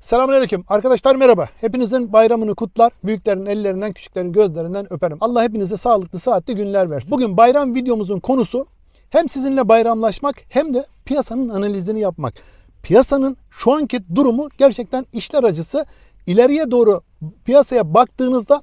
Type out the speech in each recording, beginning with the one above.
Selamünaleyküm. Arkadaşlar merhaba. Hepinizin bayramını kutlar. Büyüklerin ellerinden, küçüklerin gözlerinden öperim. Allah hepinize sağlıklı, saatli günler versin. Bugün bayram videomuzun konusu hem sizinle bayramlaşmak hem de piyasanın analizini yapmak. Piyasanın şu anki durumu gerçekten işler acısı. İleriye doğru piyasaya baktığınızda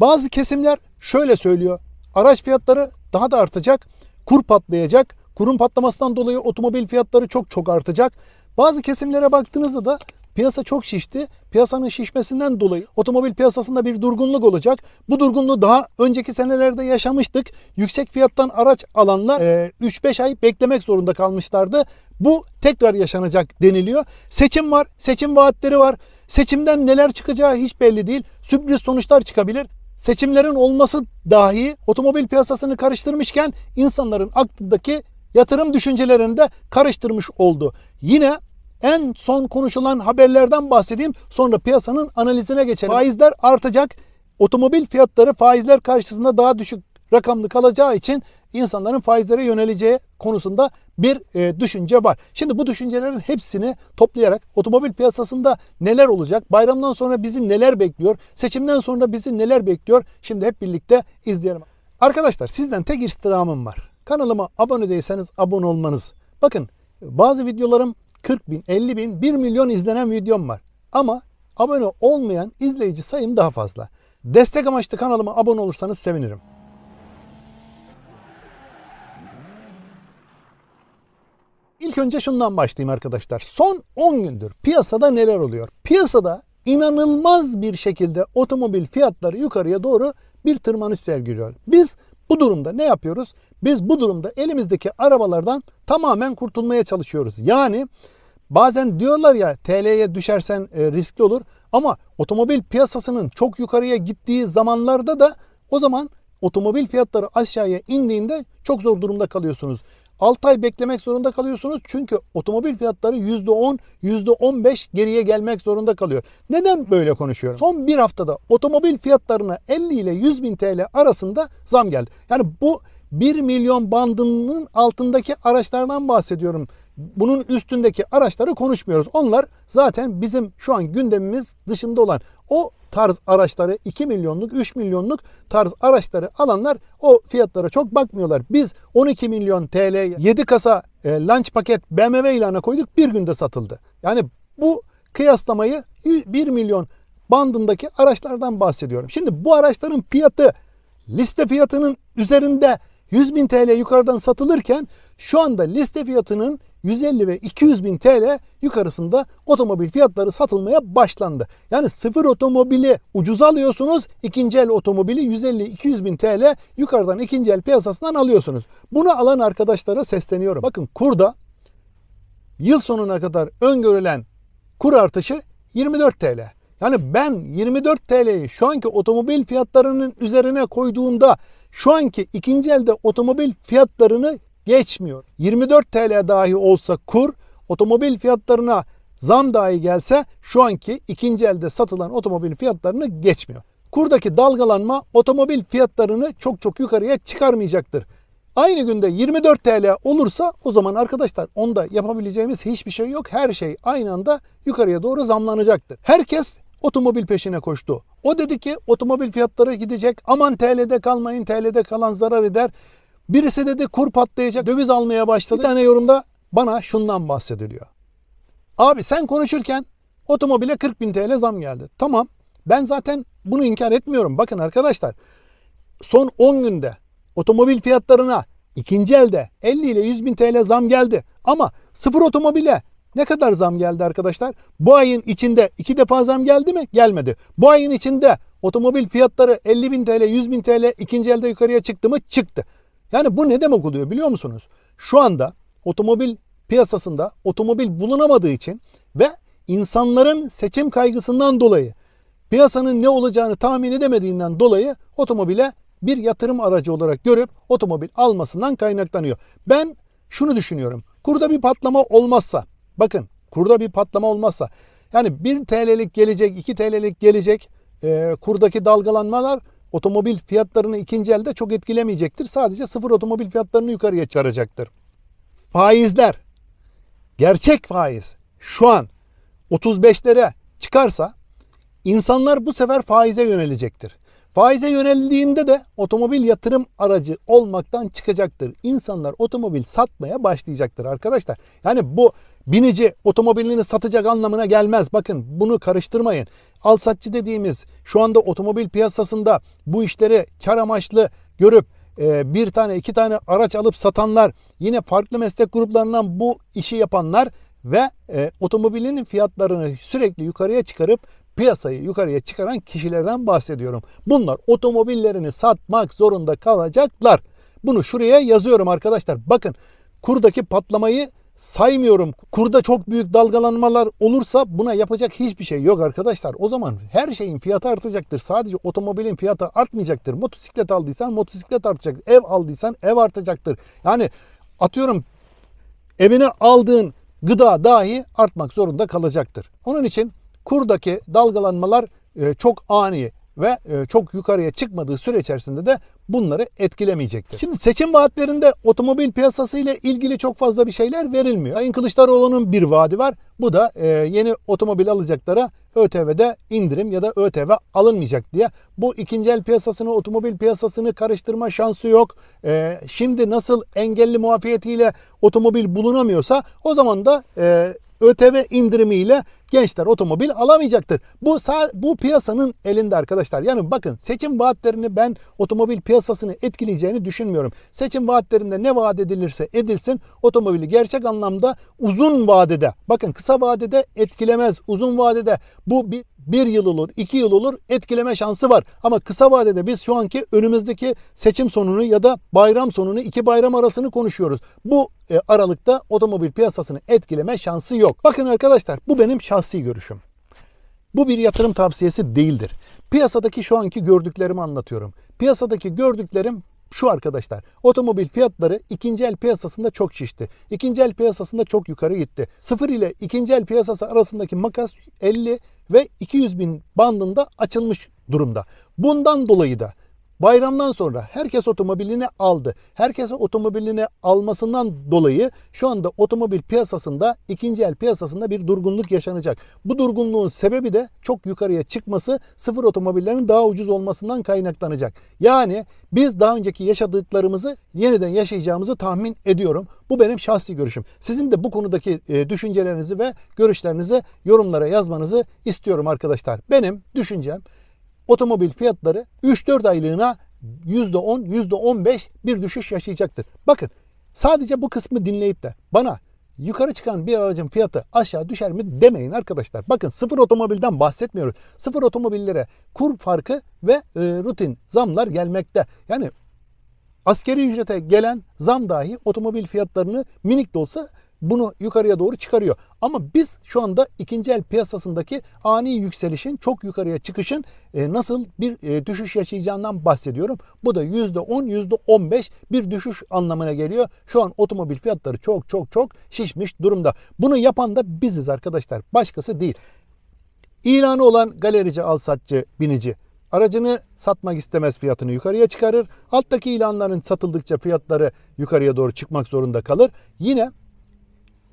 bazı kesimler şöyle söylüyor. Araç fiyatları daha da artacak, kur patlayacak, kurun patlamasından dolayı otomobil fiyatları çok çok artacak. Bazı kesimlere baktığınızda da Piyasa çok şişti. Piyasanın şişmesinden dolayı otomobil piyasasında bir durgunluk olacak. Bu durgunluğu daha önceki senelerde yaşamıştık. Yüksek fiyattan araç alanlar 3-5 e, ay beklemek zorunda kalmışlardı. Bu tekrar yaşanacak deniliyor. Seçim var, seçim vaatleri var. Seçimden neler çıkacağı hiç belli değil. Sürpriz sonuçlar çıkabilir. Seçimlerin olması dahi otomobil piyasasını karıştırmışken insanların aklındaki yatırım düşüncelerini de karıştırmış oldu. Yine en son konuşulan haberlerden bahsedeyim. Sonra piyasanın analizine geçelim. Faizler artacak. Otomobil fiyatları faizler karşısında daha düşük rakamlı kalacağı için insanların faizlere yöneleceği konusunda bir e, düşünce var. Şimdi bu düşüncelerin hepsini toplayarak otomobil piyasasında neler olacak? Bayramdan sonra bizi neler bekliyor? Seçimden sonra bizi neler bekliyor? Şimdi hep birlikte izleyelim. Arkadaşlar sizden tek istirhamım var. Kanalıma abone değilseniz abone olmanız. Bakın bazı videolarım 40 bin, 50 bin, 1 milyon izlenen videom var. Ama abone olmayan izleyici sayım daha fazla. Destek amaçlı kanalıma abone olursanız sevinirim. İlk önce şundan başlayayım arkadaşlar. Son 10 gündür piyasada neler oluyor? Piyasada inanılmaz bir şekilde otomobil fiyatları yukarıya doğru bir tırmanış sergiliyor. Biz bu durumda ne yapıyoruz? Biz bu durumda elimizdeki arabalardan tamamen kurtulmaya çalışıyoruz. Yani bazen diyorlar ya TL'ye düşersen e, riskli olur ama otomobil piyasasının çok yukarıya gittiği zamanlarda da o zaman otomobil fiyatları aşağıya indiğinde çok zor durumda kalıyorsunuz. 6 ay beklemek zorunda kalıyorsunuz. Çünkü otomobil fiyatları %10, %15 geriye gelmek zorunda kalıyor. Neden böyle konuşuyorum? Son bir haftada otomobil fiyatlarına 50 ile 100 bin TL arasında zam geldi. Yani bu 1 milyon bandının altındaki araçlardan bahsediyorum. Bunun üstündeki araçları konuşmuyoruz. Onlar zaten bizim şu an gündemimiz dışında olan o tarz araçları 2 milyonluk 3 milyonluk tarz araçları alanlar o fiyatlara çok bakmıyorlar. Biz 12 milyon TL 7 kasa e, lunch paket BMW ilanı koyduk bir günde satıldı. Yani bu kıyaslamayı 1 milyon bandındaki araçlardan bahsediyorum. Şimdi bu araçların fiyatı liste fiyatının üzerinde 100 bin TL yukarıdan satılırken şu anda liste fiyatının 150 ve 200 bin TL yukarısında otomobil fiyatları satılmaya başlandı. Yani sıfır otomobili ucuz alıyorsunuz. ikinci el otomobili 150-200 bin TL yukarıdan ikinci el piyasasından alıyorsunuz. Bunu alan arkadaşlara sesleniyorum. Bakın kurda yıl sonuna kadar öngörülen kur artışı 24 TL. Yani ben 24 TL'yi şu anki otomobil fiyatlarının üzerine koyduğumda şu anki ikinci elde otomobil fiyatlarını geçmiyor. 24 TL dahi olsa kur otomobil fiyatlarına zam dahi gelse şu anki ikinci elde satılan otomobil fiyatlarını geçmiyor. Kurdaki dalgalanma otomobil fiyatlarını çok çok yukarıya çıkarmayacaktır. Aynı günde 24 TL olursa o zaman arkadaşlar onda yapabileceğimiz hiçbir şey yok. Her şey aynı anda yukarıya doğru zamlanacaktır. Herkes otomobil peşine koştu. O dedi ki otomobil fiyatları gidecek. Aman TL'de kalmayın. TL'de kalan zarar eder. Birisi dedi kur patlayacak. Döviz almaya başladı. Bir tane yorumda bana şundan bahsediliyor. Abi sen konuşurken otomobile 40 bin TL zam geldi. Tamam ben zaten bunu inkar etmiyorum. Bakın arkadaşlar son 10 günde otomobil fiyatlarına ikinci elde 50 ile 100 bin TL zam geldi. Ama sıfır otomobile ne kadar zam geldi arkadaşlar? Bu ayın içinde iki defa zam geldi mi? Gelmedi. Bu ayın içinde otomobil fiyatları 50 bin TL, 100 bin TL ikinci elde yukarıya çıktı mı? Çıktı. Yani bu ne demek oluyor biliyor musunuz? Şu anda otomobil piyasasında otomobil bulunamadığı için ve insanların seçim kaygısından dolayı piyasanın ne olacağını tahmin edemediğinden dolayı otomobile bir yatırım aracı olarak görüp otomobil almasından kaynaklanıyor. Ben şunu düşünüyorum. Kurda bir patlama olmazsa Bakın kurda bir patlama olmazsa yani 1 TL'lik gelecek 2 TL'lik gelecek e, kurdaki dalgalanmalar otomobil fiyatlarını ikinci elde çok etkilemeyecektir. Sadece sıfır otomobil fiyatlarını yukarıya çaracaktır. Faizler gerçek faiz şu an 35'lere çıkarsa insanlar bu sefer faize yönelecektir. Faize yöneldiğinde de otomobil yatırım aracı olmaktan çıkacaktır. İnsanlar otomobil satmaya başlayacaktır arkadaşlar. Yani bu binici otomobilini satacak anlamına gelmez. Bakın bunu karıştırmayın. Al satçı dediğimiz şu anda otomobil piyasasında bu işleri kar amaçlı görüp e, bir tane iki tane araç alıp satanlar yine farklı meslek gruplarından bu işi yapanlar ve e, otomobilinin fiyatlarını sürekli yukarıya çıkarıp piyasayı yukarıya çıkaran kişilerden bahsediyorum. Bunlar otomobillerini satmak zorunda kalacaklar. Bunu şuraya yazıyorum arkadaşlar. Bakın kurdaki patlamayı saymıyorum. Kurda çok büyük dalgalanmalar olursa buna yapacak hiçbir şey yok arkadaşlar. O zaman her şeyin fiyatı artacaktır. Sadece otomobilin fiyatı artmayacaktır. Motosiklet aldıysan motosiklet artacak. Ev aldıysan ev artacaktır. Yani atıyorum evine aldığın gıda dahi artmak zorunda kalacaktır. Onun için kurdaki dalgalanmalar e, çok ani ve e, çok yukarıya çıkmadığı süre içerisinde de bunları etkilemeyecektir. Şimdi seçim vaatlerinde otomobil piyasası ile ilgili çok fazla bir şeyler verilmiyor. Sayın Kılıçdaroğlu'nun bir vaadi var. Bu da e, yeni otomobil alacaklara ÖTV'de indirim ya da ÖTV alınmayacak diye. Bu ikinci el piyasasını, otomobil piyasasını karıştırma şansı yok. E, şimdi nasıl engelli muafiyetiyle otomobil bulunamıyorsa o zaman da ÖTV indirimiyle gençler otomobil alamayacaktır. Bu bu piyasanın elinde arkadaşlar. Yani bakın seçim vaatlerini ben otomobil piyasasını etkileyeceğini düşünmüyorum. Seçim vaatlerinde ne vaat edilirse edilsin otomobili gerçek anlamda uzun vadede bakın kısa vadede etkilemez. Uzun vadede bu bir bir yıl olur, iki yıl olur etkileme şansı var. Ama kısa vadede biz şu anki önümüzdeki seçim sonunu ya da bayram sonunu iki bayram arasını konuşuyoruz. Bu e, aralıkta otomobil piyasasını etkileme şansı yok. Bakın arkadaşlar bu benim şahsi görüşüm. Bu bir yatırım tavsiyesi değildir. Piyasadaki şu anki gördüklerimi anlatıyorum. Piyasadaki gördüklerim şu arkadaşlar. Otomobil fiyatları ikinci el piyasasında çok şişti. İkinci el piyasasında çok yukarı gitti. Sıfır ile ikinci el piyasası arasındaki makas 50 ve 200 bin bandında açılmış durumda. Bundan dolayı da Bayramdan sonra herkes otomobilini aldı. Herkes otomobilini almasından dolayı şu anda otomobil piyasasında ikinci el piyasasında bir durgunluk yaşanacak. Bu durgunluğun sebebi de çok yukarıya çıkması sıfır otomobillerin daha ucuz olmasından kaynaklanacak. Yani biz daha önceki yaşadıklarımızı yeniden yaşayacağımızı tahmin ediyorum. Bu benim şahsi görüşüm. Sizin de bu konudaki e, düşüncelerinizi ve görüşlerinizi yorumlara yazmanızı istiyorum arkadaşlar. Benim düşüncem otomobil fiyatları 3-4 aylığına %10, %15 bir düşüş yaşayacaktır. Bakın sadece bu kısmı dinleyip de bana yukarı çıkan bir aracın fiyatı aşağı düşer mi demeyin arkadaşlar. Bakın sıfır otomobilden bahsetmiyoruz. Sıfır otomobillere kur farkı ve e, rutin zamlar gelmekte. Yani askeri ücrete gelen zam dahi otomobil fiyatlarını minik de olsa bunu yukarıya doğru çıkarıyor. Ama biz şu anda ikinci el piyasasındaki ani yükselişin çok yukarıya çıkışın e, nasıl bir e, düşüş yaşayacağından bahsediyorum. Bu da %10 %15 bir düşüş anlamına geliyor. Şu an otomobil fiyatları çok çok çok şişmiş durumda. Bunu yapan da biziz arkadaşlar. Başkası değil. İlanı olan galerici, alsatçı, binici aracını satmak istemez fiyatını yukarıya çıkarır. Alttaki ilanların satıldıkça fiyatları yukarıya doğru çıkmak zorunda kalır. Yine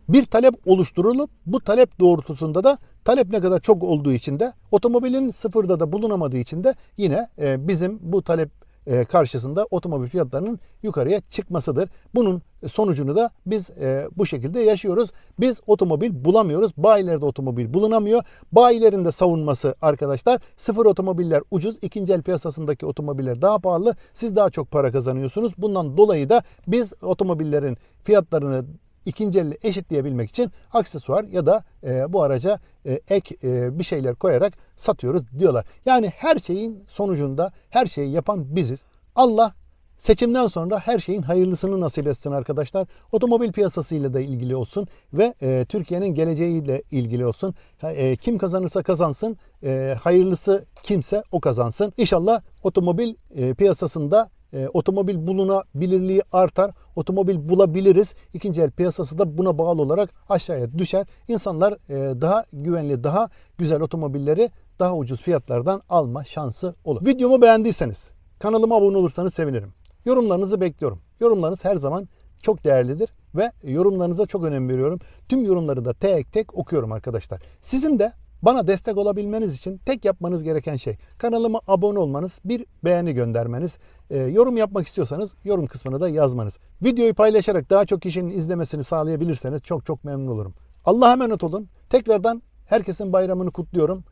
bir talep oluşturulup bu talep doğrultusunda da talep ne kadar çok olduğu için de otomobilin sıfırda da bulunamadığı için de yine e, bizim bu talep e, karşısında otomobil fiyatlarının yukarıya çıkmasıdır. Bunun sonucunu da biz e, bu şekilde yaşıyoruz. Biz otomobil bulamıyoruz. Bayilerde otomobil bulunamıyor. Bayilerin de savunması arkadaşlar sıfır otomobiller ucuz. ikinci el piyasasındaki otomobiller daha pahalı. Siz daha çok para kazanıyorsunuz. Bundan dolayı da biz otomobillerin fiyatlarını ikinci elle eşitleyebilmek için aksesuar ya da e, bu araca e, ek e, bir şeyler koyarak satıyoruz diyorlar. Yani her şeyin sonucunda her şeyi yapan biziz. Allah Seçimden sonra her şeyin hayırlısını nasip etsin arkadaşlar. Otomobil piyasasıyla da ilgili olsun ve e, Türkiye'nin geleceğiyle ilgili olsun. E, kim kazanırsa kazansın, e, hayırlısı kimse o kazansın. İnşallah otomobil e, piyasasında e, otomobil bulunabilirliği artar. Otomobil bulabiliriz. İkinci el piyasası da buna bağlı olarak aşağıya düşer. İnsanlar e, daha güvenli, daha güzel otomobilleri daha ucuz fiyatlardan alma şansı olur. Videomu beğendiyseniz, kanalıma abone olursanız sevinirim. Yorumlarınızı bekliyorum. Yorumlarınız her zaman çok değerlidir ve yorumlarınıza çok önem veriyorum. Tüm yorumları da tek tek okuyorum arkadaşlar. Sizin de bana destek olabilmeniz için tek yapmanız gereken şey kanalıma abone olmanız, bir beğeni göndermeniz, e, yorum yapmak istiyorsanız yorum kısmına da yazmanız. Videoyu paylaşarak daha çok kişinin izlemesini sağlayabilirseniz çok çok memnun olurum. Allah'a emanet olun. Tekrardan herkesin bayramını kutluyorum.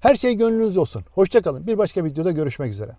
Her şey gönlünüz olsun. Hoşçakalın. Bir başka videoda görüşmek üzere.